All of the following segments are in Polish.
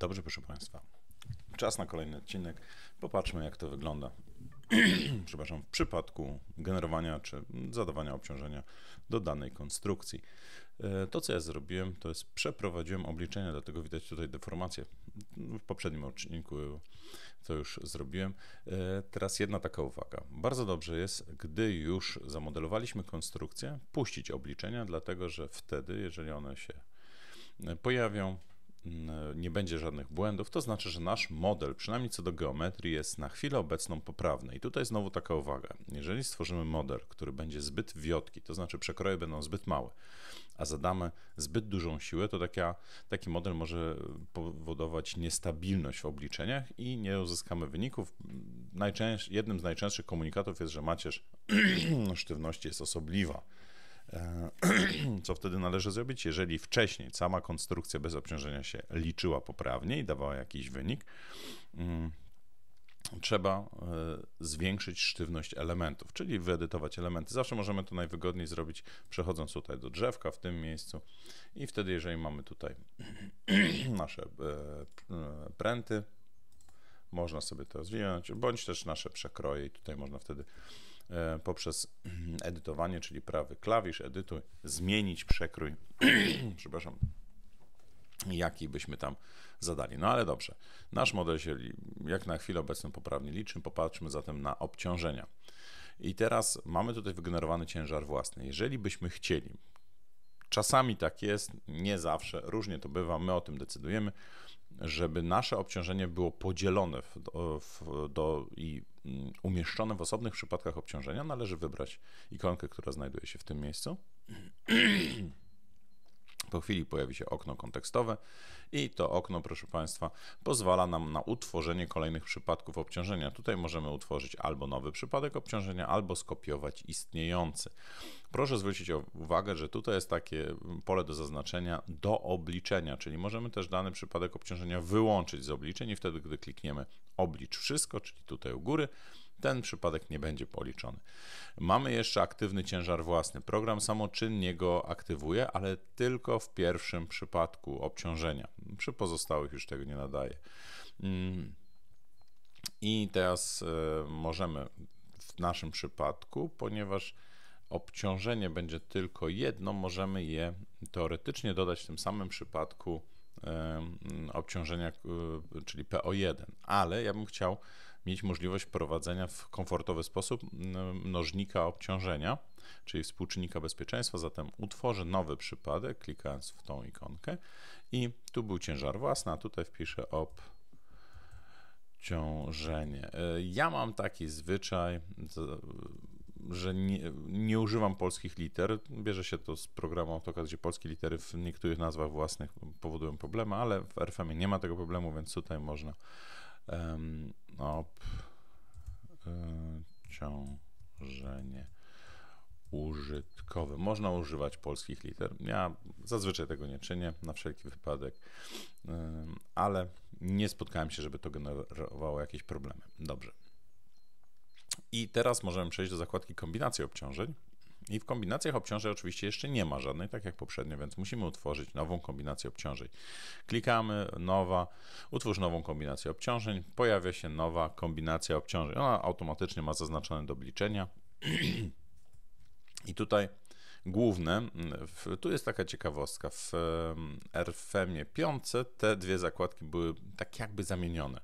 Dobrze, proszę Państwa. Czas na kolejny odcinek. Popatrzmy, jak to wygląda. Przepraszam, w przypadku generowania czy zadawania obciążenia do danej konstrukcji. E, to, co ja zrobiłem, to jest przeprowadziłem obliczenia, dlatego widać tutaj deformację. W poprzednim odcinku to już zrobiłem. E, teraz jedna taka uwaga. Bardzo dobrze jest, gdy już zamodelowaliśmy konstrukcję, puścić obliczenia, dlatego że wtedy, jeżeli one się pojawią, nie będzie żadnych błędów, to znaczy, że nasz model, przynajmniej co do geometrii, jest na chwilę obecną poprawny. I tutaj znowu taka uwaga. Jeżeli stworzymy model, który będzie zbyt wiotki, to znaczy przekroje będą zbyt małe, a zadamy zbyt dużą siłę, to taka, taki model może powodować niestabilność w obliczeniach i nie uzyskamy wyników. jednym z najczęstszych komunikatów jest, że macierz sztywności jest osobliwa. E, co wtedy należy zrobić? Jeżeli wcześniej sama konstrukcja bez obciążenia się liczyła poprawnie i dawała jakiś wynik, mm, trzeba e, zwiększyć sztywność elementów, czyli wyedytować elementy. Zawsze możemy to najwygodniej zrobić przechodząc tutaj do drzewka w tym miejscu i wtedy jeżeli mamy tutaj nasze e, pręty, można sobie to zwinąć, bądź też nasze przekroje i tutaj można wtedy E, poprzez edytowanie, czyli prawy klawisz, edytuj, zmienić przekrój, przepraszam, jaki byśmy tam zadali. No ale dobrze, nasz model się jak na chwilę obecną poprawnie liczy, popatrzmy zatem na obciążenia. I teraz mamy tutaj wygenerowany ciężar własny. Jeżeli byśmy chcieli, czasami tak jest, nie zawsze, różnie to bywa, my o tym decydujemy, żeby nasze obciążenie było podzielone w, w, do, i umieszczone w osobnych przypadkach obciążenia, należy wybrać ikonkę, która znajduje się w tym miejscu. Po chwili pojawi się okno kontekstowe i to okno, proszę Państwa, pozwala nam na utworzenie kolejnych przypadków obciążenia. Tutaj możemy utworzyć albo nowy przypadek obciążenia, albo skopiować istniejący. Proszę zwrócić uwagę, że tutaj jest takie pole do zaznaczenia do obliczenia, czyli możemy też dany przypadek obciążenia wyłączyć z obliczeń i wtedy, gdy klikniemy oblicz wszystko, czyli tutaj u góry, ten przypadek nie będzie policzony. Mamy jeszcze aktywny ciężar własny. Program samoczynnie go aktywuje, ale tylko w pierwszym przypadku obciążenia. Przy pozostałych już tego nie nadaje. Mm. I teraz e, możemy w naszym przypadku, ponieważ obciążenie będzie tylko jedno, możemy je teoretycznie dodać w tym samym przypadku obciążenia, e, czyli PO1, ale ja bym chciał mieć możliwość prowadzenia w komfortowy sposób mnożnika obciążenia, czyli współczynnika bezpieczeństwa. Zatem utworzę nowy przypadek, klikając w tą ikonkę i tu był ciężar własny, a tutaj wpiszę obciążenie. E, ja mam taki zwyczaj, że nie, nie, używam polskich liter. Bierze się to z programu AutoCAD, gdzie polskie litery w niektórych nazwach własnych powodują problemy, ale w RFM nie ma tego problemu, więc tutaj można um, obciążenie y, użytkowe. Można używać polskich liter. Ja zazwyczaj tego nie czynię, na wszelki wypadek, um, ale nie spotkałem się, żeby to generowało jakieś problemy. Dobrze. I teraz możemy przejść do zakładki kombinacji obciążeń. I w kombinacjach obciążeń oczywiście jeszcze nie ma żadnej, tak jak poprzednio, więc musimy utworzyć nową kombinację obciążeń. Klikamy, nowa, utwórz nową kombinację obciążeń, pojawia się nowa kombinacja obciążeń. Ona automatycznie ma zaznaczone do obliczenia. I tutaj główne, w, tu jest taka ciekawostka, w RFM-ie 5 te dwie zakładki były tak jakby zamienione.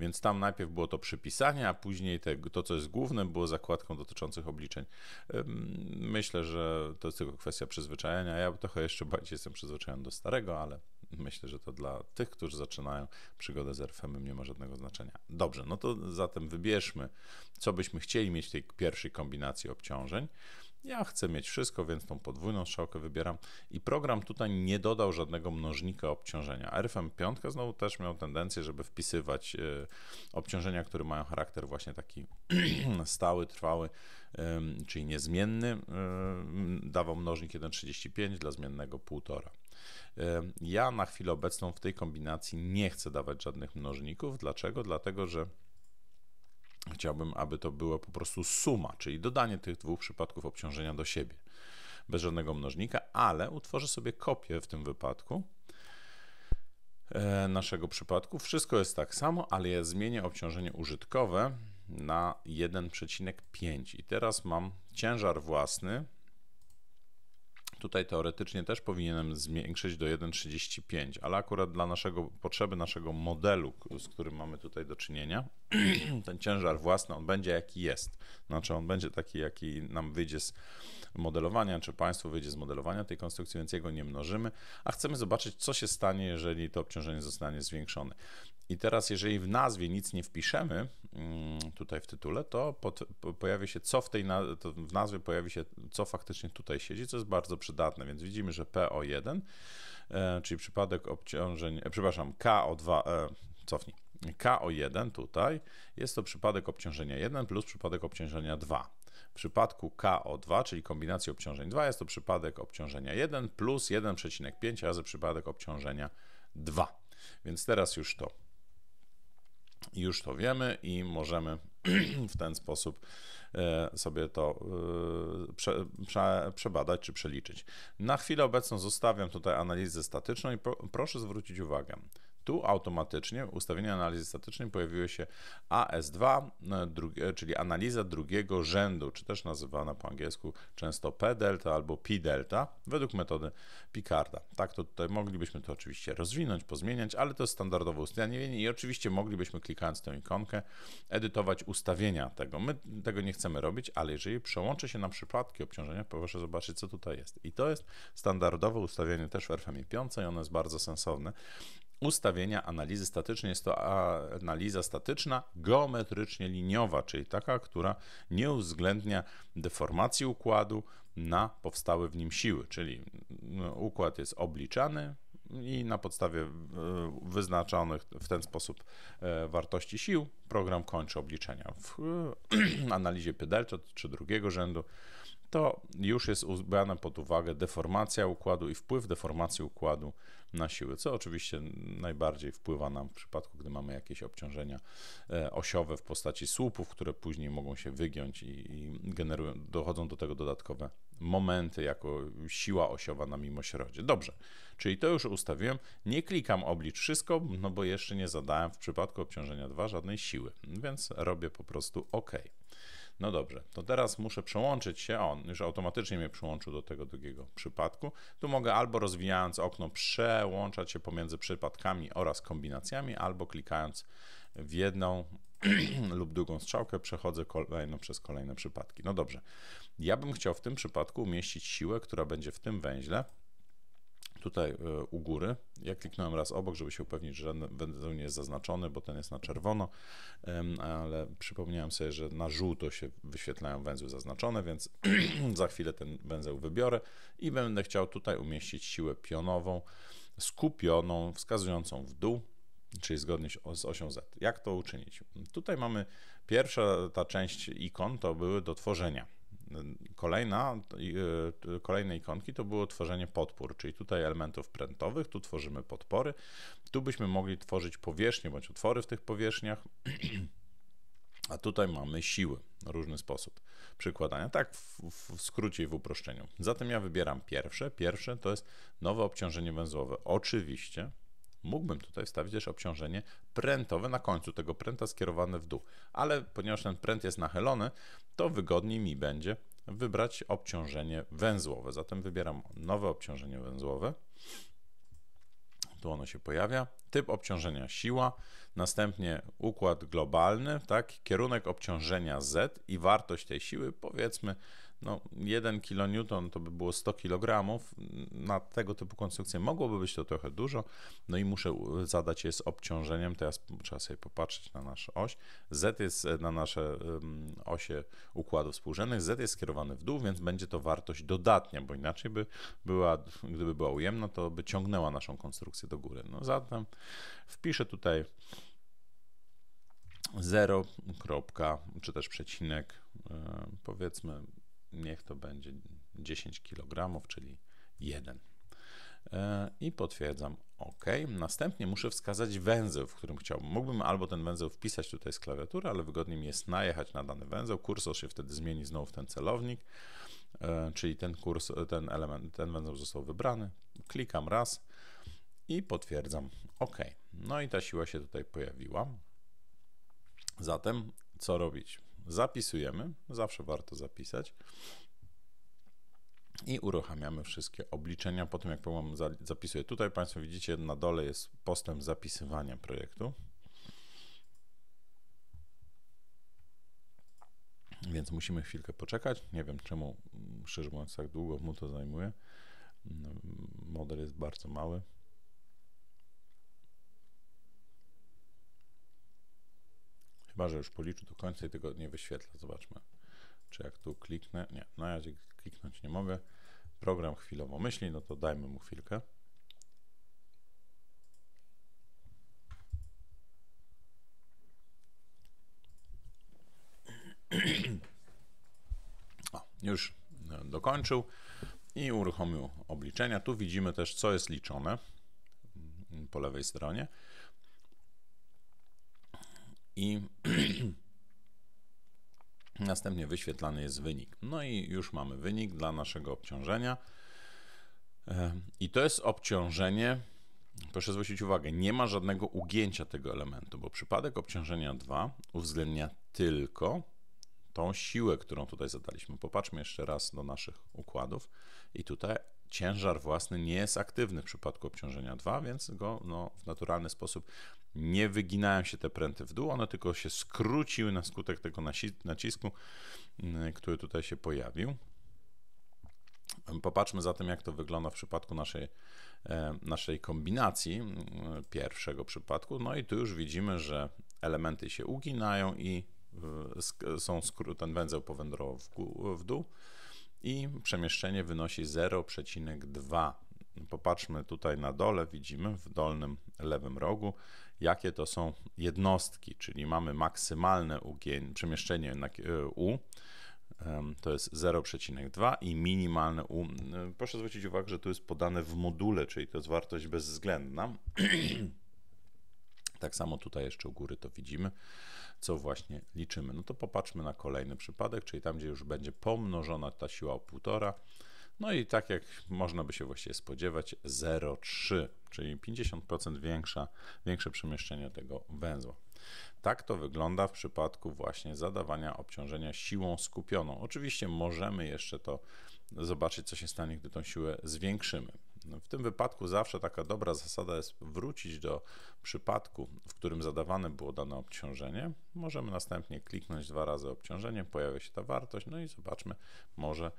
Więc tam najpierw było to przypisanie, a później te, to, co jest główne, było zakładką dotyczących obliczeń. Myślę, że to jest tylko kwestia przyzwyczajenia. Ja trochę jeszcze bardziej jestem przyzwyczajony do starego, ale myślę, że to dla tych, którzy zaczynają przygodę z RFM nie ma żadnego znaczenia. Dobrze, no to zatem wybierzmy, co byśmy chcieli mieć w tej pierwszej kombinacji obciążeń. Ja chcę mieć wszystko, więc tą podwójną strzałkę wybieram i program tutaj nie dodał żadnego mnożnika obciążenia. RFM5 znowu też miał tendencję, żeby wpisywać e, obciążenia, które mają charakter właśnie taki stały, trwały, czyli niezmienny. E, dawał mnożnik 1,35 dla zmiennego 1,5. E, ja na chwilę obecną w tej kombinacji nie chcę dawać żadnych mnożników. Dlaczego? Dlatego, że Chciałbym, aby to była po prostu suma, czyli dodanie tych dwóch przypadków obciążenia do siebie, bez żadnego mnożnika, ale utworzę sobie kopię w tym wypadku e, naszego przypadku. Wszystko jest tak samo, ale ja zmienię obciążenie użytkowe na 1,5 i teraz mam ciężar własny Tutaj teoretycznie też powinienem zwiększyć do 1,35, ale akurat dla naszego, potrzeby naszego modelu, z którym mamy tutaj do czynienia, ten ciężar własny, on będzie jaki jest. Znaczy on będzie taki, jaki nam wyjdzie z modelowania, czy Państwu wyjdzie z modelowania tej konstrukcji, więc jego nie mnożymy, a chcemy zobaczyć, co się stanie, jeżeli to obciążenie zostanie zwiększone. I teraz, jeżeli w nazwie nic nie wpiszemy, mm, tutaj w tytule, to pod, pojawi się, co w tej w nazwie pojawi się, co faktycznie tutaj siedzi, co jest bardzo przydatne. Więc widzimy, że PO1, e, czyli przypadek obciążeń, e, przepraszam, KO2, e, cofnij. KO1 tutaj jest to przypadek obciążenia 1 plus przypadek obciążenia 2. W przypadku KO2, czyli kombinacji obciążeń 2, jest to przypadek obciążenia 1 plus 1,5 razy przypadek obciążenia 2. Więc teraz już to już to wiemy i możemy w ten sposób e, sobie to e, prze, prze, przebadać czy przeliczyć. Na chwilę obecną zostawiam tutaj analizę statyczną i proszę zwrócić uwagę, tu automatycznie w ustawieniu analizy statycznej pojawiły się AS2, e, drugie, e, czyli analiza drugiego rzędu, czy też nazywana po angielsku często P-delta albo P-delta, według metody Picarda. Tak, to tutaj moglibyśmy to oczywiście rozwinąć, pozmieniać, ale to jest standardowe ustawienie i oczywiście moglibyśmy klikając tę ikonkę edytować ustawienia tego. My tego nie chcemy robić, ale jeżeli przełączę się na przypadki obciążenia, proszę zobaczyć, co tutaj jest. I to jest standardowe ustawienie też w RFM 5 i ono jest bardzo sensowne ustawienia analizy statycznej. Jest to analiza statyczna, geometrycznie liniowa, czyli taka, która nie uwzględnia deformacji układu na powstałe w nim siły, czyli no, układ jest obliczany, i na podstawie e, wyznaczonych w ten sposób e, wartości sił program kończy obliczenia. W e, analizie Pydelczot czy drugiego rzędu to już jest ubrana pod uwagę deformacja układu i wpływ deformacji układu na siły, co oczywiście najbardziej wpływa nam w przypadku, gdy mamy jakieś obciążenia e, osiowe w postaci słupów, które później mogą się wygiąć i, i generują, dochodzą do tego dodatkowe momenty jako siła osiowa na mimośrodzie. Dobrze, czyli to już ustawiłem. Nie klikam oblicz wszystko, no bo jeszcze nie zadałem w przypadku obciążenia 2 żadnej siły, więc robię po prostu OK. No dobrze, to teraz muszę przełączyć się, on już automatycznie mnie przyłączył do tego drugiego przypadku. Tu mogę albo rozwijając okno przełączać się pomiędzy przypadkami oraz kombinacjami, albo klikając w jedną lub drugą strzałkę przechodzę kolejno przez kolejne przypadki. No dobrze, ja bym chciał w tym przypadku umieścić siłę, która będzie w tym węźle, tutaj e, u góry. Ja kliknąłem raz obok, żeby się upewnić, że węzeł nie jest zaznaczony, bo ten jest na czerwono, ale przypomniałem sobie, że na żółto się wyświetlają węzły zaznaczone, więc za chwilę ten węzeł wybiorę i będę chciał tutaj umieścić siłę pionową, skupioną, wskazującą w dół, czyli zgodnie z osią Z. Jak to uczynić? Tutaj mamy pierwsza ta część ikon, to były do tworzenia Kolejna, e, kolejne ikonki to było tworzenie podpór, czyli tutaj elementów prętowych, tu tworzymy podpory. Tu byśmy mogli tworzyć powierzchnie bądź otwory w tych powierzchniach. A tutaj mamy siły, różny sposób przykładania. Tak, w, w, skrócie i w uproszczeniu. Zatem ja wybieram pierwsze. Pierwsze to jest nowe obciążenie węzłowe. Oczywiście Mógłbym tutaj wstawić też obciążenie prętowe na końcu tego pręta skierowane w dół, ale ponieważ ten pręt jest nachylony, to wygodniej mi będzie wybrać obciążenie węzłowe. Zatem wybieram nowe obciążenie węzłowe. Tu ono się pojawia. Typ obciążenia siła, następnie układ globalny, tak, kierunek obciążenia Z i wartość tej siły, powiedzmy no 1 kN to by było 100 kg, na tego typu konstrukcję mogłoby być to trochę dużo, no i muszę zadać je z obciążeniem, teraz trzeba sobie popatrzeć na naszą oś, Z jest e, na nasze osie układów współrzędnych, Z jest skierowany w dół, więc będzie to wartość dodatnia, bo inaczej by była, gdyby była ujemna, to by ciągnęła naszą konstrukcję do góry. No zatem wpiszę tutaj 0, czy też przecinek, e, powiedzmy niech to będzie 10 kg, czyli 1. E, I potwierdzam OK. Następnie muszę wskazać węzeł, w którym chciałbym. Mógłbym albo ten węzeł wpisać tutaj z klawiatury, ale wygodniej mi jest najechać na dany węzeł. Kursor się wtedy zmieni znowu w ten celownik, e, czyli ten kurs, ten element, ten węzeł został wybrany. Klikam raz i potwierdzam OK. No i ta siła się tutaj pojawiła. Zatem co robić? Zapisujemy, zawsze warto zapisać. I uruchamiamy wszystkie obliczenia po tym, jak powiem, zapisuję. Tutaj Państwo widzicie, na dole jest postęp zapisywania projektu. Więc musimy chwilkę poczekać. Nie wiem czemu, mm, szczerze mówiąc, tak długo mu to zajmuje. Mm, model jest bardzo mały. Chyba, że już policzył do końca i tego nie wyświetla. Zobaczmy, czy jak tu kliknę. Nie, na razie kliknąć nie mogę. Program chwilowo myśli, no to dajmy mu chwilkę. O, już e, dokończył i uruchomił obliczenia. Tu widzimy też, co jest liczone mm, po lewej stronie i następnie wyświetlany jest wynik. No i już mamy wynik dla naszego obciążenia. E, I to jest obciążenie, proszę zwrócić uwagę, nie ma żadnego ugięcia tego elementu, bo przypadek obciążenia 2 uwzględnia tylko tą siłę, którą tutaj zadaliśmy. Popatrzmy jeszcze raz do naszych układów i tutaj ciężar własny nie jest aktywny w przypadku obciążenia 2, więc go no, w naturalny sposób nie wyginają się te pręty w dół, one tylko się skróciły na skutek tego nacisku, mm, który tutaj się pojawił. Popatrzmy zatem, jak to wygląda w przypadku naszej, e, naszej kombinacji mm, pierwszego przypadku. No i tu już widzimy, że elementy się uginają i są skrót, ten węzeł powędrował w, w dół i przemieszczenie wynosi 0,2. Popatrzmy tutaj na dole, widzimy w dolnym lewym rogu, jakie to są jednostki, czyli mamy maksymalne ugień, przemieszczenie na e, U, to jest 0,2 i minimalne U. E, proszę zwrócić uwagę, że tu jest podane w module, czyli to jest wartość bezwzględna. Tak samo tutaj jeszcze u góry to widzimy, co właśnie liczymy. No to popatrzmy na kolejny przypadek, czyli tam, gdzie już będzie pomnożona ta siła o 1,5. No i tak jak można by się właściwie spodziewać, 0,3, czyli 50% większa, większe przemieszczenie tego węzła. Tak to wygląda w przypadku właśnie zadawania obciążenia siłą skupioną. Oczywiście możemy jeszcze to zobaczyć, co się stanie, gdy tą siłę zwiększymy. W tym wypadku zawsze taka dobra zasada jest wrócić do przypadku, w którym zadawane było dane obciążenie. Możemy następnie kliknąć dwa razy obciążenie, pojawia się ta wartość, no i zobaczmy, może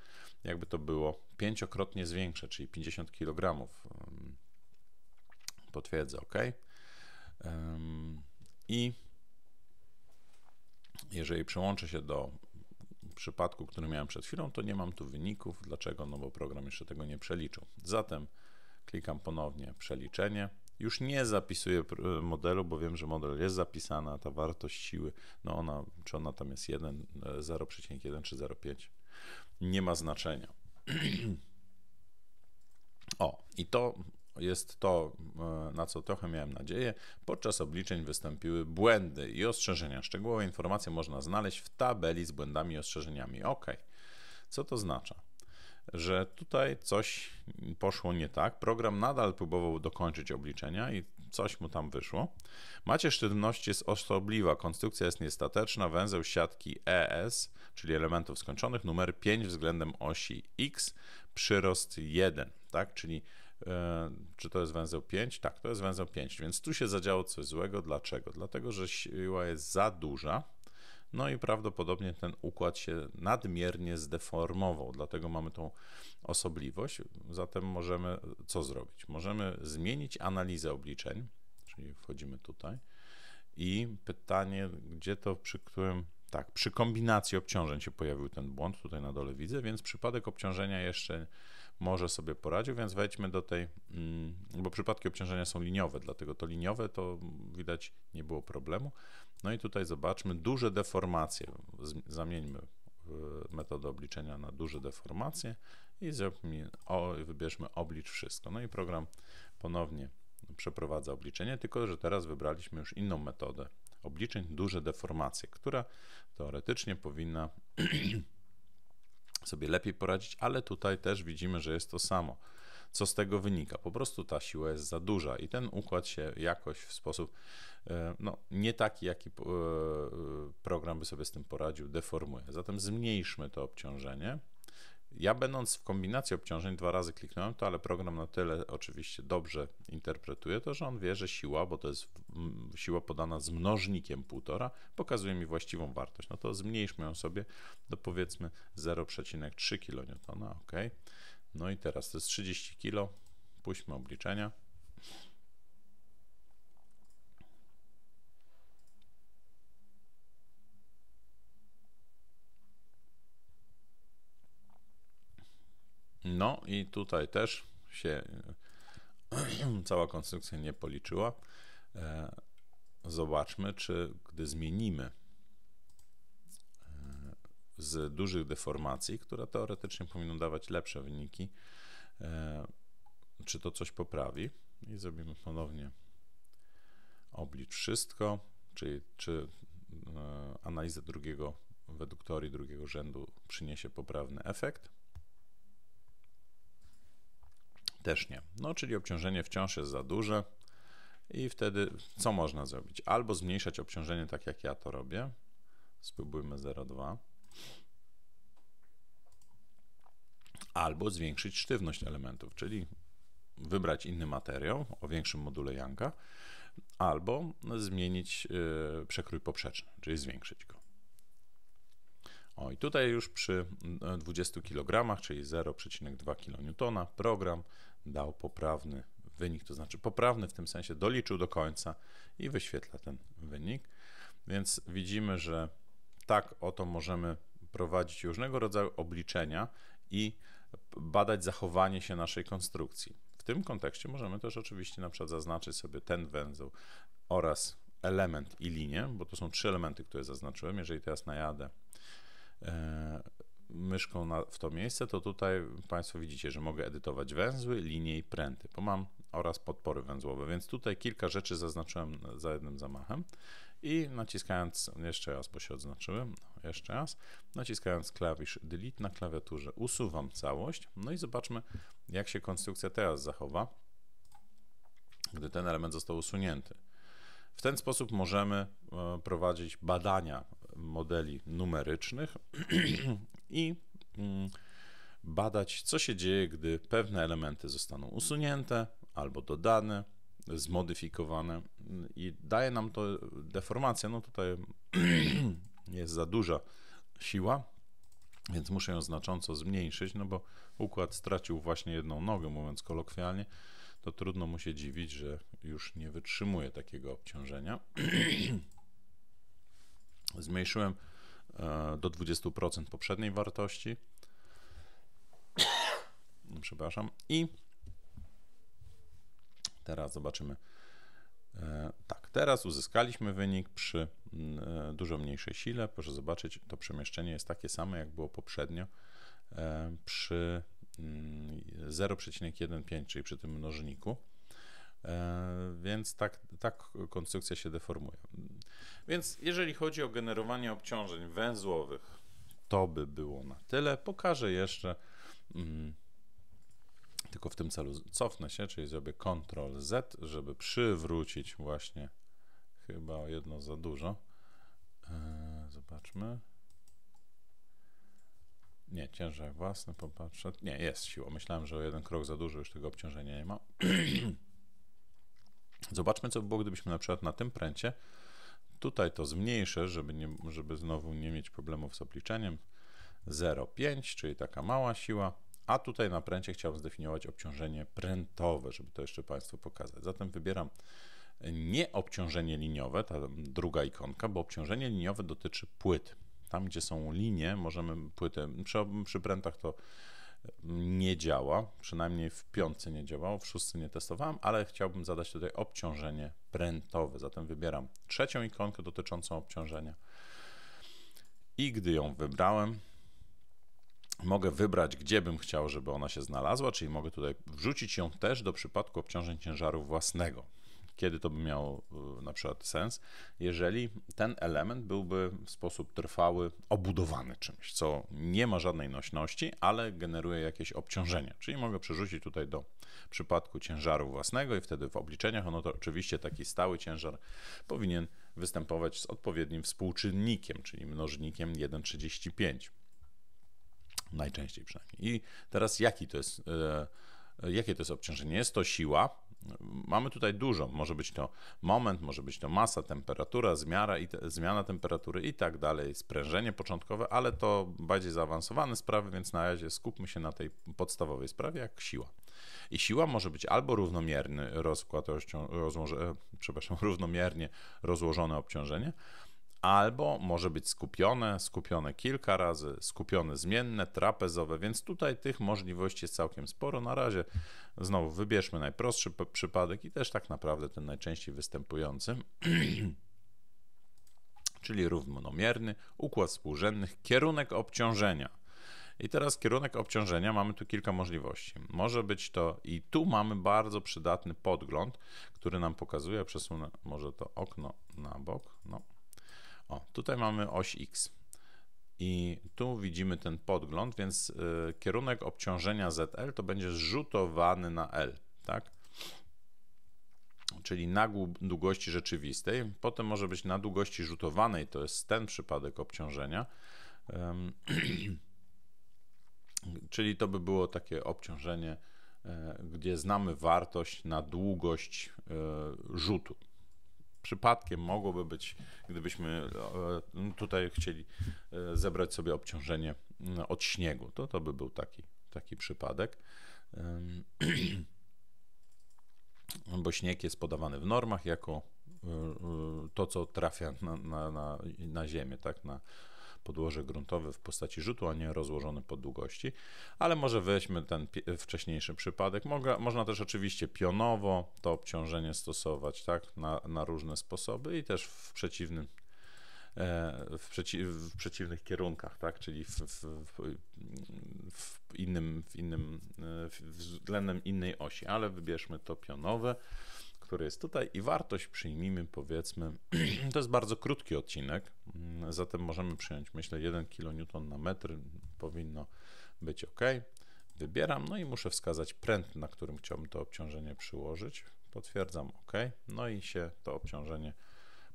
jakby to było pięciokrotnie zwiększe, czyli 50 kg. Potwierdzę, OK. I jeżeli przełączę się do przypadku, który miałem przed chwilą, to nie mam tu wyników. Dlaczego? No bo program jeszcze tego nie przeliczył. Zatem Klikam ponownie przeliczenie. Już nie zapisuję e, modelu, bo wiem, że model jest zapisany, a ta wartość siły, no ona, czy ona tam jest 1, 0,1 e, czy 0,5, nie ma znaczenia. o, i to jest to, e, na co trochę miałem nadzieję. Podczas obliczeń wystąpiły błędy i ostrzeżenia. Szczegółowe informacje można znaleźć w tabeli z błędami i ostrzeżeniami. OK. Co to oznacza? że tutaj coś poszło nie tak. Program nadal próbował dokończyć obliczenia i coś mu tam wyszło. Macie sztywność jest osobliwa, konstrukcja jest niestateczna, węzeł siatki ES, czyli elementów skończonych, numer 5 względem osi X, przyrost 1, tak? Czyli yy, czy to jest węzeł 5? Tak, to jest węzeł 5, więc tu się zadziało coś złego. Dlaczego? Dlatego, że siła jest za duża, no i prawdopodobnie ten układ się nadmiernie zdeformował, dlatego mamy tą osobliwość. Zatem możemy co zrobić? Możemy zmienić analizę obliczeń, czyli wchodzimy tutaj i pytanie, gdzie to, przy którym tak, przy kombinacji obciążeń się pojawił ten błąd, tutaj na dole widzę, więc przypadek obciążenia jeszcze może sobie poradził, więc wejdźmy do tej, mm, bo przypadki obciążenia są liniowe, dlatego to liniowe to widać nie było problemu. No i tutaj zobaczmy duże deformacje, zamieńmy y, metodę obliczenia na duże deformacje i o, wybierzmy oblicz wszystko. No i program ponownie przeprowadza obliczenie, tylko że teraz wybraliśmy już inną metodę obliczeń, duże deformacje, która teoretycznie powinna sobie lepiej poradzić, ale tutaj też widzimy, że jest to samo. Co z tego wynika? Po prostu ta siła jest za duża i ten układ się jakoś w sposób e, no, nie taki, jaki e, e, program by sobie z tym poradził, deformuje. Zatem zmniejszmy to obciążenie ja będąc w kombinacji obciążeń dwa razy kliknąłem to, ale program na tyle oczywiście dobrze interpretuje to, że on wie, że siła, bo to jest siła podana z mnożnikiem 1,5, pokazuje mi właściwą wartość. No to zmniejszmy ją sobie do powiedzmy 0,3 kN, ok. No i teraz to jest 30 kg, puśćmy obliczenia. No i tutaj też się cała konstrukcja nie policzyła. E, zobaczmy, czy gdy zmienimy e, z dużych deformacji, które teoretycznie powinny dawać lepsze wyniki, e, czy to coś poprawi. I zrobimy ponownie oblicz wszystko, czyli czy analiza drugiego według teorii drugiego rzędu przyniesie poprawny efekt. Też nie. No, czyli obciążenie wciąż jest za duże i wtedy co można zrobić? Albo zmniejszać obciążenie tak jak ja to robię. Spróbujmy 0,2. Albo zwiększyć sztywność elementów, czyli wybrać inny materiał o większym module Janka, albo zmienić e, przekrój poprzeczny, czyli zwiększyć go. O, i tutaj już przy 20 e, kg, czyli 0,2 kN, program dał poprawny wynik, to znaczy poprawny w tym sensie doliczył do końca i wyświetla ten wynik. Więc widzimy, że tak oto możemy prowadzić różnego rodzaju obliczenia i badać zachowanie się naszej konstrukcji. W tym kontekście możemy też oczywiście na przykład zaznaczyć sobie ten węzeł oraz element i linię, bo to są trzy elementy, które zaznaczyłem. Jeżeli teraz najadę e, myszką na, w to miejsce, to tutaj Państwo widzicie, że mogę edytować węzły, linie i pręty, bo mam oraz podpory węzłowe, więc tutaj kilka rzeczy zaznaczyłem za jednym zamachem i naciskając, jeszcze raz, bo się odznaczyłem, no, jeszcze raz, naciskając klawisz delete na klawiaturze usuwam całość, no i zobaczmy jak się konstrukcja teraz zachowa, gdy ten element został usunięty. W ten sposób możemy e, prowadzić badania modeli numerycznych mhm i mm, badać, co się dzieje, gdy pewne elementy zostaną usunięte albo dodane, zmodyfikowane i daje nam to deformację. No tutaj jest za duża siła, więc muszę ją znacząco zmniejszyć, no bo układ stracił właśnie jedną nogę, mówiąc kolokwialnie, to trudno mu się dziwić, że już nie wytrzymuje takiego obciążenia. Zmniejszyłem do 20% poprzedniej wartości. No, przepraszam. I teraz zobaczymy. E, tak, teraz uzyskaliśmy wynik przy e, dużo mniejszej sile. Proszę zobaczyć, to przemieszczenie jest takie same, jak było poprzednio e, przy 0,15, czyli przy tym mnożniku. E, więc tak, tak konstrukcja się deformuje. Więc jeżeli chodzi o generowanie obciążeń węzłowych, to by było na tyle. Pokażę jeszcze, mm, tylko w tym celu cofnę się, czyli zrobię Ctrl Z, żeby przywrócić właśnie chyba o jedno za dużo. E, zobaczmy. Nie, ciężar własny, popatrzę. Nie, jest siło. Myślałem, że o jeden krok za dużo już tego obciążenia nie ma. Zobaczmy, co by było, gdybyśmy na przykład na tym pręcie tutaj to zmniejszę, żeby, nie, żeby znowu nie mieć problemów z obliczeniem. 0,5, czyli taka mała siła, a tutaj na pręcie chciałbym zdefiniować obciążenie prętowe, żeby to jeszcze Państwu pokazać. Zatem wybieram nie obciążenie liniowe, ta druga ikonka, bo obciążenie liniowe dotyczy płyt. Tam, gdzie są linie, możemy płyty, przy, przy prętach to nie działa, przynajmniej w piątce nie działało, w szóstce nie testowałem, ale chciałbym zadać tutaj obciążenie prętowe, zatem wybieram trzecią ikonkę dotyczącą obciążenia. I gdy ją wybrałem, mogę wybrać, gdzie bym chciał, żeby ona się znalazła, czyli mogę tutaj wrzucić ją też do przypadku obciążeń ciężaru własnego kiedy to by miało y, na przykład sens, jeżeli ten element byłby w sposób trwały obudowany czymś, co nie ma żadnej nośności, ale generuje jakieś obciążenie. Czyli mogę przerzucić tutaj do przypadku ciężaru własnego i wtedy w obliczeniach, no to oczywiście taki stały ciężar powinien występować z odpowiednim współczynnikiem, czyli mnożnikiem 1,35. Najczęściej przynajmniej. I teraz jaki to jest, e, e, jakie to jest obciążenie? Jest to siła, Mamy tutaj dużo. Może być to moment, może być to masa, temperatura, zmiana, i te, zmiana temperatury i tak dalej, sprężenie początkowe, ale to bardziej zaawansowane sprawy, więc na razie skupmy się na tej podstawowej sprawie, jak siła. I siła może być albo równomierny rozkład, rozłoże, przepraszam, równomiernie rozłożone obciążenie, albo może być skupione, skupione kilka razy, skupione zmienne, trapezowe, więc tutaj tych możliwości jest całkiem sporo. Na razie znowu wybierzmy najprostszy przypadek i też tak naprawdę ten najczęściej występujący. czyli równomierny układ współrzędnych, kierunek obciążenia. I teraz kierunek obciążenia mamy tu kilka możliwości. Może być to i tu mamy bardzo przydatny podgląd, który nam pokazuje, przesunę może to okno na bok. No, o, tutaj mamy oś X. I tu widzimy ten podgląd, więc y, kierunek obciążenia ZL to będzie zrzutowany na L, tak? Czyli na długości rzeczywistej, potem może być na długości rzutowanej, to jest ten przypadek obciążenia. czyli to by było takie obciążenie, y, gdzie znamy wartość na długość y, rzutu przypadkiem mogłoby być, gdybyśmy e, tutaj chcieli e, zebrać sobie obciążenie mm, od śniegu. To to by był taki, taki przypadek. Bo śnieg jest podawany w normach jako e, to, co trafia na, na, na, na ziemię, tak, na, podłoże gruntowe w postaci rzutu, a nie rozłożone po długości. Ale może weźmy ten wcześniejszy przypadek. Mogę, można też oczywiście pionowo to obciążenie stosować tak, na, na różne sposoby i też w przeciwnym e, w, przeci w, przeciwnych kierunkach, tak? czyli w, w, w innym, w innym e, względem innej osi, ale wybierzmy to pionowe który jest tutaj i wartość przyjmijmy powiedzmy, to jest bardzo krótki odcinek, mm, zatem możemy przyjąć myślę 1 kN na metr, powinno być ok. Wybieram, no i muszę wskazać pręt, na którym chciałbym to obciążenie przyłożyć. Potwierdzam OK. No i się to obciążenie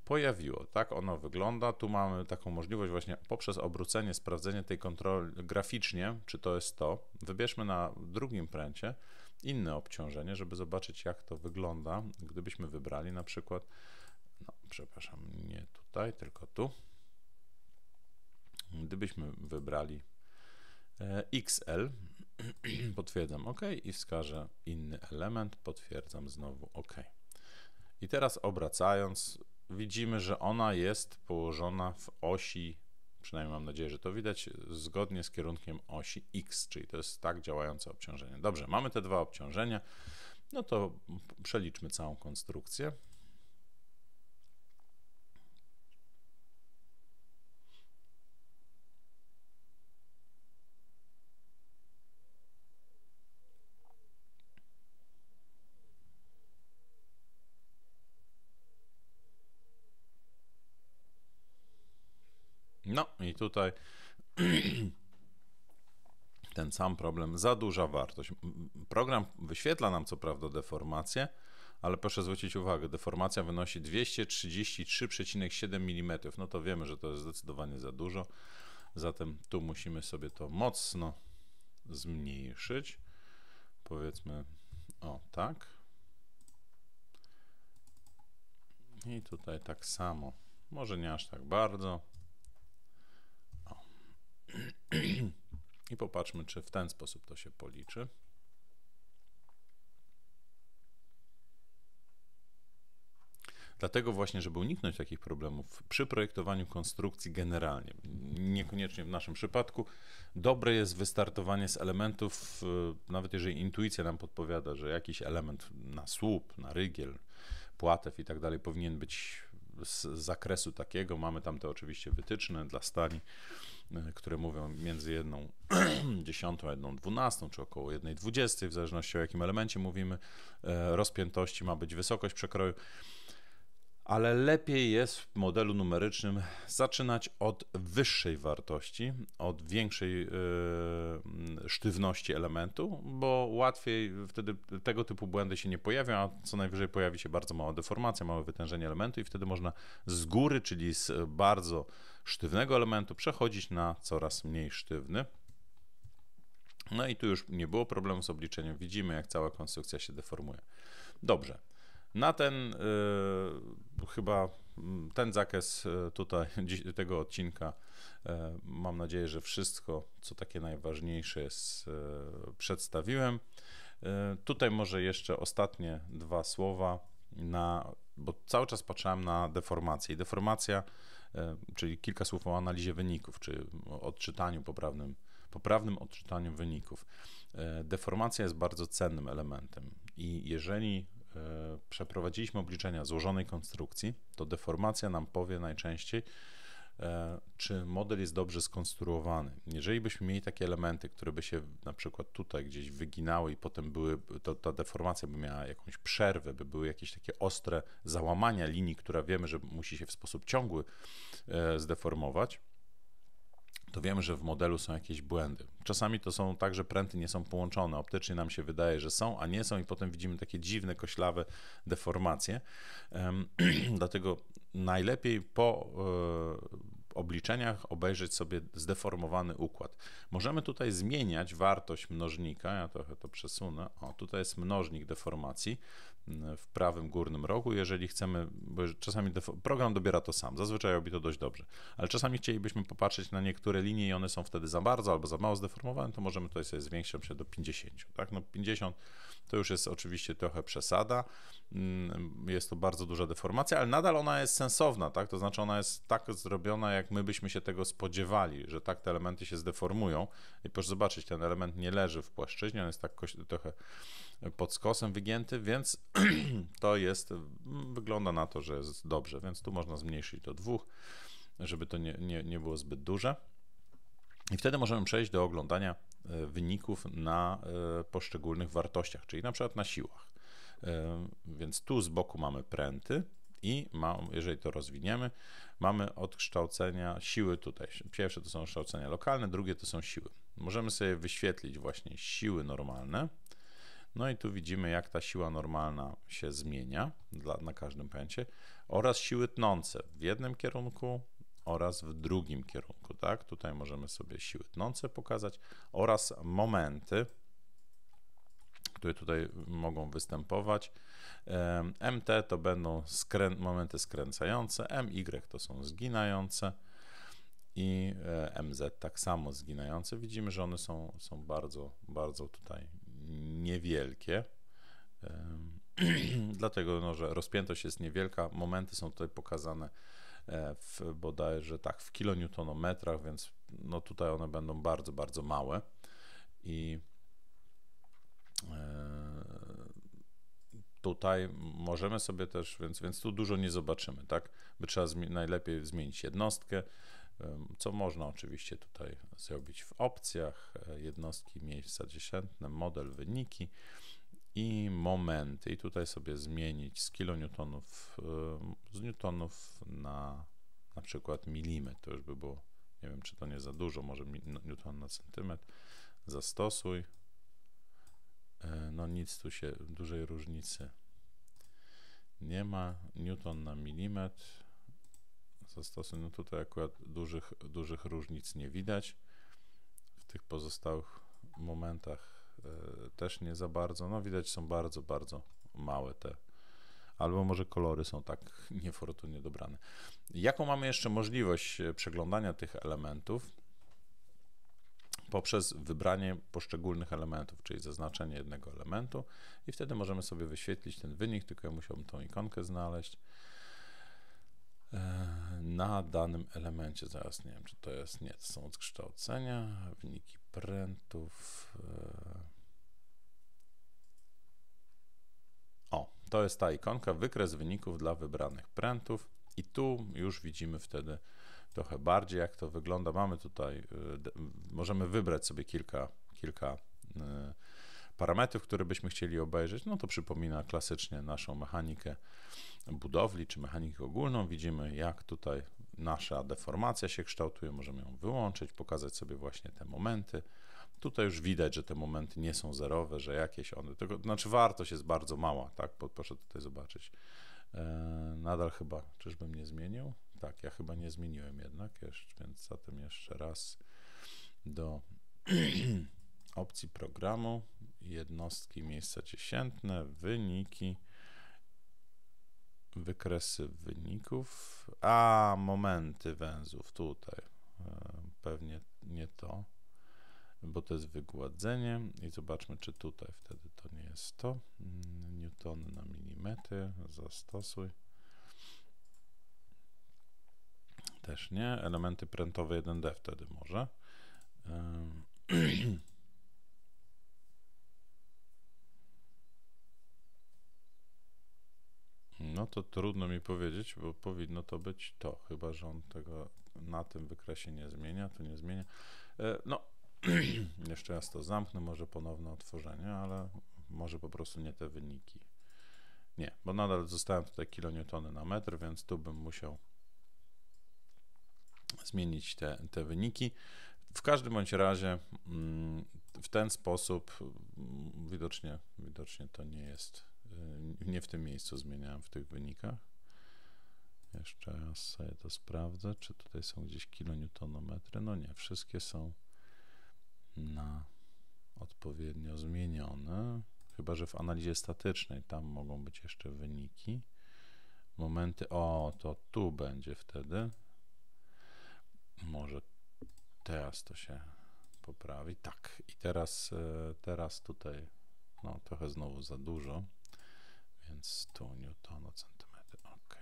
pojawiło. Tak ono wygląda. Tu mamy taką możliwość właśnie poprzez obrócenie, sprawdzenie tej kontroli graficznie, czy to jest to. Wybierzmy na drugim pręcie inne obciążenie, żeby zobaczyć, jak to wygląda, gdybyśmy wybrali na przykład, no, przepraszam, nie tutaj, tylko tu, gdybyśmy wybrali e, XL, potwierdzam OK i wskażę inny element, potwierdzam znowu OK. I teraz obracając, widzimy, że ona jest położona w osi przynajmniej mam nadzieję, że to widać, zgodnie z kierunkiem osi X, czyli to jest tak działające obciążenie. Dobrze, mamy te dwa obciążenia, no to przeliczmy całą konstrukcję. i tutaj ten sam problem, za duża wartość. Program wyświetla nam co prawda deformację, ale proszę zwrócić uwagę, deformacja wynosi 233,7 mm. No to wiemy, że to jest zdecydowanie za dużo, zatem tu musimy sobie to mocno zmniejszyć. Powiedzmy, o tak. I tutaj tak samo. Może nie aż tak bardzo. I popatrzmy, czy w ten sposób to się policzy. Dlatego właśnie, żeby uniknąć takich problemów przy projektowaniu konstrukcji generalnie, niekoniecznie w naszym przypadku, dobre jest wystartowanie z elementów, e, nawet jeżeli intuicja nam podpowiada, że jakiś element na słup, na rygiel, płatew i tak dalej powinien być z zakresu takiego. Mamy tam te oczywiście wytyczne dla stali E, które mówią między jedną dziesiątą, jedną dwunastą, czy około jednej dwudziestej, w zależności o jakim elemencie mówimy. E, rozpiętości ma być wysokość przekroju ale lepiej jest w modelu numerycznym zaczynać od wyższej wartości, od większej e, mm, sztywności elementu, bo łatwiej wtedy tego typu błędy się nie pojawią, a co najwyżej pojawi się bardzo mała deformacja, małe wytężenie elementu i wtedy można z góry, czyli z bardzo sztywnego elementu przechodzić na coraz mniej sztywny. No i tu już nie było problemu z obliczeniem. Widzimy, jak cała konstrukcja się deformuje. Dobrze. Na ten y, chyba ten zakres y, tutaj tego odcinka y, mam nadzieję, że wszystko, co takie najważniejsze jest, przedstawiłem. Tutaj może jeszcze ostatnie dwa słowa na, bo cały czas patrzyłem na deformację. I deformacja, czyli kilka słów o analizie wyników, czy odczytaniu poprawnym, poprawnym odczytaniu wyników. Deformacja jest bardzo cennym elementem i jeżeli E, przeprowadziliśmy obliczenia złożonej konstrukcji, to deformacja nam powie najczęściej, e, czy model jest dobrze skonstruowany. Jeżeli byśmy mieli takie elementy, które by się na przykład tutaj gdzieś wyginały i potem były, to ta deformacja by miała jakąś przerwę, by były jakieś takie ostre załamania linii, która wiemy, że musi się w sposób ciągły e, zdeformować, to wiemy, że w modelu są jakieś błędy. Czasami to są tak, że pręty nie są połączone. Optycznie nam się wydaje, że są, a nie są, i potem widzimy takie dziwne, koślawe deformacje. Dlatego najlepiej po e, obliczeniach obejrzeć sobie zdeformowany układ. Możemy tutaj zmieniać wartość mnożnika, ja trochę to przesunę. O, tutaj jest mnożnik deformacji w prawym górnym rogu, jeżeli chcemy, bo czasami program dobiera to sam, zazwyczaj robi to dość dobrze, ale czasami chcielibyśmy popatrzeć na niektóre linie i one są wtedy za bardzo albo za mało zdeformowane, to możemy tutaj sobie zwiększyć się do 50, tak, no 50 to już jest oczywiście trochę przesada, mm, jest to bardzo duża deformacja, ale nadal ona jest sensowna, tak, to znaczy ona jest tak zrobiona, jak my byśmy się tego spodziewali, że tak te elementy się zdeformują i proszę zobaczyć, ten element nie leży w płaszczyźnie, on jest tak trochę pod skosem wygięty, więc to jest, mm, wygląda na to, że jest dobrze, więc tu można zmniejszyć do dwóch, żeby to nie, nie, nie było zbyt duże. I wtedy możemy przejść do oglądania e, wyników na e, poszczególnych wartościach, czyli na przykład na siłach. E, więc tu z boku mamy pręty i ma, jeżeli to rozwiniemy, mamy odkształcenia siły tutaj. Pierwsze to są kształcenia lokalne, drugie to są siły. Możemy sobie wyświetlić właśnie siły normalne, no i tu widzimy, jak ta siła normalna się zmienia dla, na każdym pęcie oraz siły tnące w jednym kierunku oraz w drugim kierunku, tak? Tutaj możemy sobie siły tnące pokazać oraz momenty, które tutaj mogą występować. MT to będą skrę momenty skręcające, MY to są zginające i e, MZ tak samo zginające. Widzimy, że one są, są bardzo, bardzo tutaj niewielkie. Dlatego, no, że rozpiętość jest niewielka, momenty są tutaj pokazane e, w bodajże tak, w kilonewtonometrach, więc no tutaj one będą bardzo, bardzo małe i e, tutaj możemy sobie też, więc, więc tu dużo nie zobaczymy, tak? By trzeba zmi najlepiej zmienić jednostkę, co można oczywiście tutaj zrobić w opcjach, e, jednostki miejsca dziesiętne, model, wyniki i momenty. I tutaj sobie zmienić z kilonewtonów, z newtonów na na przykład milimetr, to już by było, nie wiem czy to nie za dużo, może newton na centymetr, zastosuj. E, no nic tu się, dużej różnicy nie ma. Newton na milimetr, zastosuń. No tutaj akurat dużych, dużych różnic nie widać. W tych pozostałych momentach y, też nie za bardzo. No widać są bardzo, bardzo małe te. Albo może kolory są tak niefortunnie dobrane. Jaką mamy jeszcze możliwość e, przeglądania tych elementów? Poprzez wybranie poszczególnych elementów, czyli zaznaczenie jednego elementu, i wtedy możemy sobie wyświetlić ten wynik. Tylko ja musiałbym tą ikonkę znaleźć. E, na danym elemencie. Zaraz nie wiem, czy to jest, nie, to są odkształcenia, wyniki prętów. E, o, to jest ta ikonka, wykres wyników dla wybranych prętów i tu już widzimy wtedy trochę bardziej, jak to wygląda. Mamy tutaj, e, możemy wybrać sobie kilka, kilka parametrów, które byśmy chcieli obejrzeć, no to przypomina klasycznie naszą mechanikę budowli czy mechanikę ogólną. Widzimy, jak tutaj nasza deformacja się kształtuje, możemy ją wyłączyć, pokazać sobie właśnie te momenty. Tutaj już widać, że te momenty nie są zerowe, że jakieś one, tylko, znaczy wartość jest bardzo mała, tak, proszę tutaj zobaczyć. E, nadal chyba, czyżbym nie zmienił? Tak, ja chyba nie zmieniłem jednak, jeszcze, więc zatem jeszcze raz do opcji programu jednostki, miejsca dziesiętne, wyniki, wykresy wyników, a momenty węzłów tutaj, e, pewnie nie to, bo to jest wygładzenie i zobaczmy, czy tutaj wtedy to nie jest to, mm, Newton na milimetry, zastosuj. Też nie, elementy prętowe 1D wtedy może. No to trudno mi powiedzieć, bo powinno to być to, chyba że on tego na tym wykresie nie zmienia, to nie zmienia. E, no, jeszcze raz to zamknę, może ponowne otworzenie, ale może po prostu nie te wyniki. Nie, bo nadal zostałem tutaj kilonewtony na metr, więc tu bym musiał zmienić te, te wyniki. W każdym bądź razie mm, w ten sposób mm, widocznie, widocznie to nie jest Y, nie w tym miejscu zmieniałem w tych wynikach. Jeszcze raz sobie to sprawdzę, czy tutaj są gdzieś kilonewtonometry. No nie, wszystkie są na odpowiednio zmienione, chyba że w analizie statycznej, tam mogą być jeszcze wyniki. Momenty, o, to tu będzie wtedy. Może teraz to się poprawi. Tak, i teraz, y, teraz tutaj, no trochę znowu za dużo. Więc 100 Nm. Ok,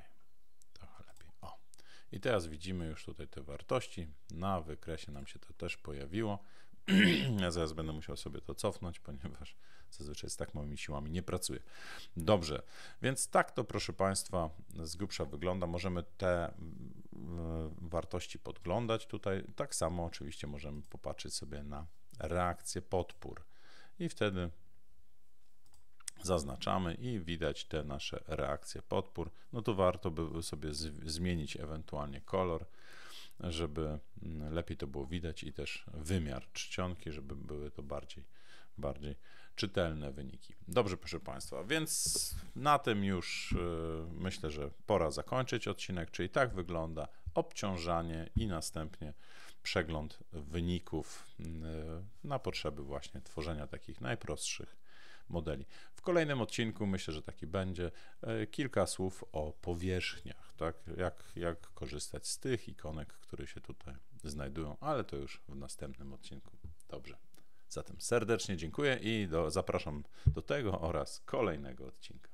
trochę lepiej. O, i teraz widzimy już tutaj te wartości. Na wykresie nam się to też pojawiło. ja zaraz będę musiał sobie to cofnąć, ponieważ zazwyczaj z tak małymi siłami nie pracuję. Dobrze, więc tak to proszę Państwa z grubsza wygląda. Możemy te mm, wartości podglądać tutaj. Tak samo oczywiście możemy popatrzeć sobie na reakcję podpór i wtedy zaznaczamy i widać te nasze reakcje podpór. No to warto by sobie zmienić ewentualnie kolor, żeby mm, lepiej to było widać i też wymiar czcionki, żeby były to bardziej, bardziej czytelne wyniki. Dobrze, proszę Państwa, więc na tym już y, myślę, że pora zakończyć odcinek, czyli tak wygląda obciążanie i następnie przegląd wyników y, na potrzeby właśnie tworzenia takich najprostszych modeli. W kolejnym odcinku, myślę, że taki będzie, e, kilka słów o powierzchniach, tak? jak, jak korzystać z tych ikonek, które się tutaj znajdują, ale to już w następnym odcinku. Dobrze. Zatem serdecznie dziękuję i do, zapraszam do tego oraz kolejnego odcinka.